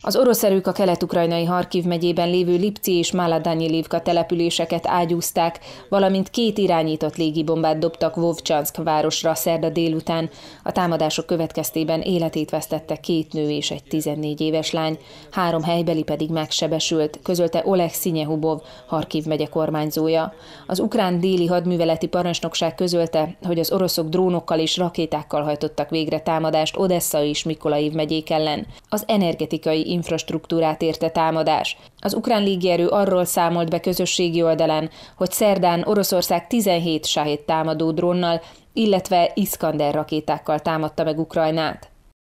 Az orosz erők a kelet-ukrajnai Harkiv megyében lévő Lipci és Maladanyilivka településeket ágyúzták, valamint két irányított légibombát dobtak Vovcsanszk városra szerda délután. A támadások következtében életét vesztette két nő és egy 14 éves lány, három helybeli pedig megsebesült, közölte Oleg Szinyehubov, Harkiv megye kormányzója. Az ukrán déli hadműveleti parancsnokság közölte, hogy az oroszok drónokkal és rakétákkal hajtottak végre támadást Odessa és Mikolaiv megyék ellen. Az energetika kritikai infrastruktúrát érte támadás. Az ukrán légierő arról számolt be közösségi oldalán, hogy szerdán Oroszország 17 sahét támadó drónnal, illetve Iskander rakétákkal támadta meg Ukrajnát.